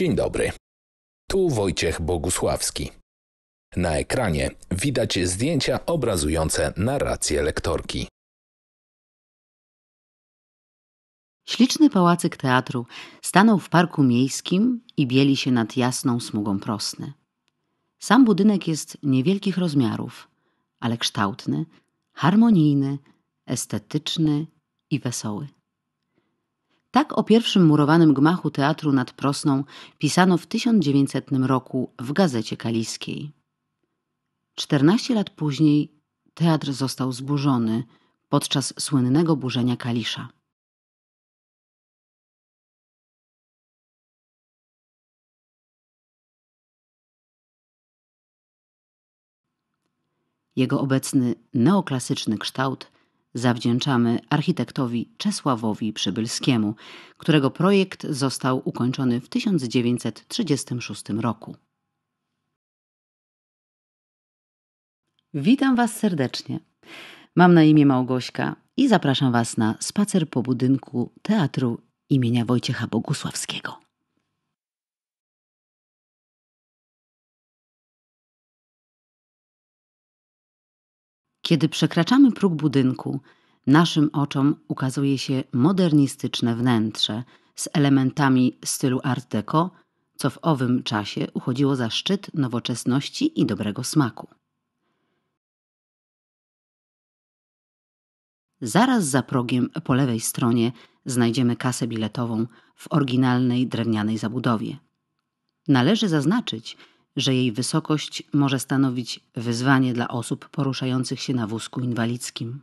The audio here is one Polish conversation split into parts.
Dzień dobry. Tu Wojciech Bogusławski. Na ekranie widać zdjęcia obrazujące narrację lektorki. Śliczny pałacyk teatru stanął w parku miejskim i bieli się nad jasną smugą prosny. Sam budynek jest niewielkich rozmiarów, ale kształtny, harmonijny, estetyczny i wesoły. Tak o pierwszym murowanym gmachu teatru nad Prosną pisano w 1900 roku w Gazecie Kaliskiej. 14 lat później teatr został zburzony podczas słynnego burzenia Kalisza. Jego obecny neoklasyczny kształt zawdzięczamy architektowi Czesławowi Przybylskiemu, którego projekt został ukończony w 1936 roku. Witam Was serdecznie. Mam na imię Małgośka i zapraszam Was na spacer po budynku Teatru imienia Wojciecha Bogusławskiego. Kiedy przekraczamy próg budynku, naszym oczom ukazuje się modernistyczne wnętrze z elementami stylu Art Deco, co w owym czasie uchodziło za szczyt nowoczesności i dobrego smaku. Zaraz za progiem po lewej stronie znajdziemy kasę biletową w oryginalnej drewnianej zabudowie. Należy zaznaczyć, że jej wysokość może stanowić wyzwanie dla osób poruszających się na wózku inwalidzkim.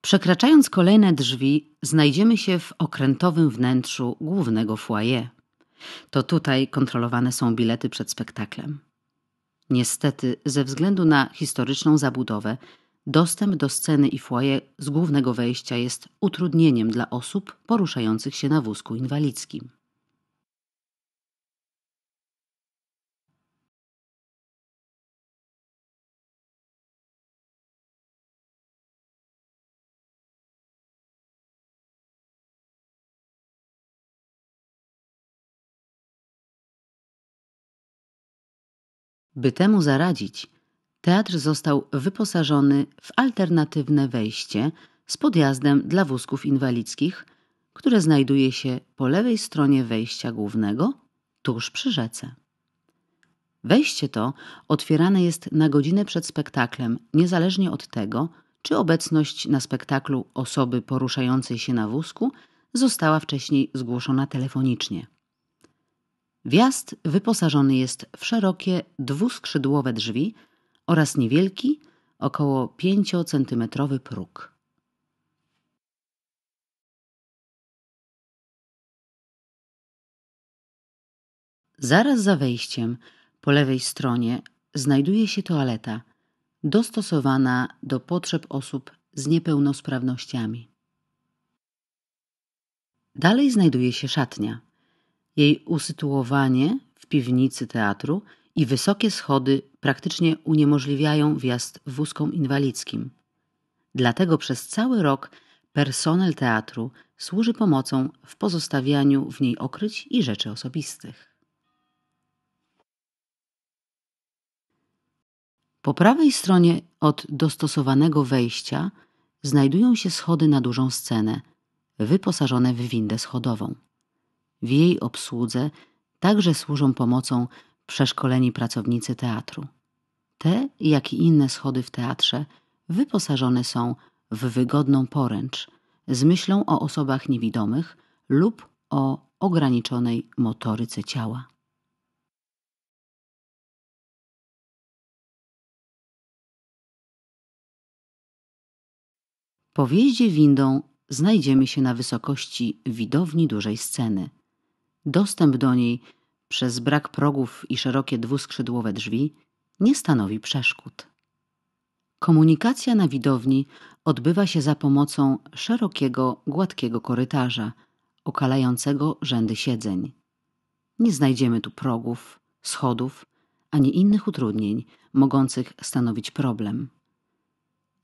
Przekraczając kolejne drzwi, znajdziemy się w okrętowym wnętrzu głównego foyer. To tutaj kontrolowane są bilety przed spektaklem. Niestety, ze względu na historyczną zabudowę, Dostęp do sceny i foyer z głównego wejścia jest utrudnieniem dla osób poruszających się na wózku inwalidzkim. By temu zaradzić, Teatr został wyposażony w alternatywne wejście z podjazdem dla wózków inwalidzkich, które znajduje się po lewej stronie wejścia głównego, tuż przy rzece. Wejście to otwierane jest na godzinę przed spektaklem, niezależnie od tego, czy obecność na spektaklu osoby poruszającej się na wózku została wcześniej zgłoszona telefonicznie. Wjazd wyposażony jest w szerokie dwuskrzydłowe drzwi oraz niewielki, około 5 cm próg. Zaraz za wejściem, po lewej stronie, znajduje się toaleta, dostosowana do potrzeb osób z niepełnosprawnościami. Dalej znajduje się szatnia. Jej usytuowanie w piwnicy teatru i wysokie schody praktycznie uniemożliwiają wjazd wózkom inwalidzkim. Dlatego przez cały rok personel teatru służy pomocą w pozostawianiu w niej okryć i rzeczy osobistych. Po prawej stronie od dostosowanego wejścia znajdują się schody na dużą scenę, wyposażone w windę schodową. W jej obsłudze także służą pomocą przeszkoleni pracownicy teatru. Te, jak i inne schody w teatrze, wyposażone są w wygodną poręcz z myślą o osobach niewidomych lub o ograniczonej motoryce ciała. Po wjeździe windą znajdziemy się na wysokości widowni dużej sceny. Dostęp do niej przez brak progów i szerokie dwuskrzydłowe drzwi nie stanowi przeszkód. Komunikacja na widowni odbywa się za pomocą szerokiego, gładkiego korytarza, okalającego rzędy siedzeń. Nie znajdziemy tu progów, schodów ani innych utrudnień mogących stanowić problem.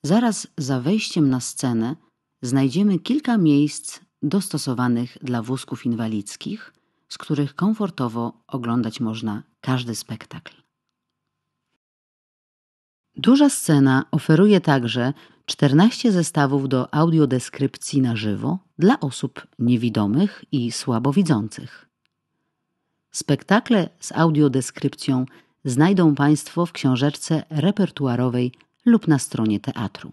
Zaraz za wejściem na scenę znajdziemy kilka miejsc dostosowanych dla wózków inwalidzkich – z których komfortowo oglądać można każdy spektakl. Duża scena oferuje także 14 zestawów do audiodeskrypcji na żywo dla osób niewidomych i słabowidzących. Spektakle z audiodeskrypcją znajdą Państwo w książeczce repertuarowej lub na stronie teatru.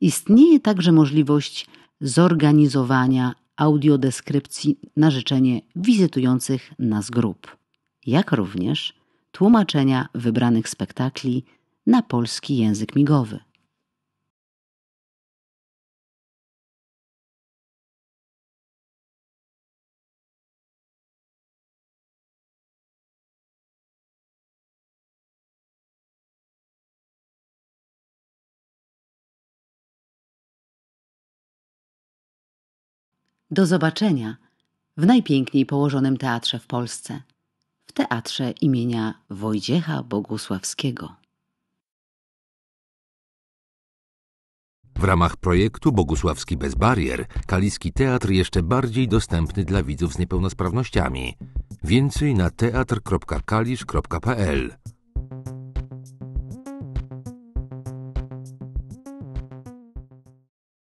Istnieje także możliwość zorganizowania audiodeskrypcji na życzenie wizytujących nas grup, jak również tłumaczenia wybranych spektakli na polski język migowy. Do zobaczenia w najpiękniej położonym teatrze w Polsce, w teatrze imienia Wojciecha Bogusławskiego. W ramach projektu Bogusławski bez barier, Kaliski Teatr jeszcze bardziej dostępny dla widzów z niepełnosprawnościami. Więcej na teatr.kalisz.pl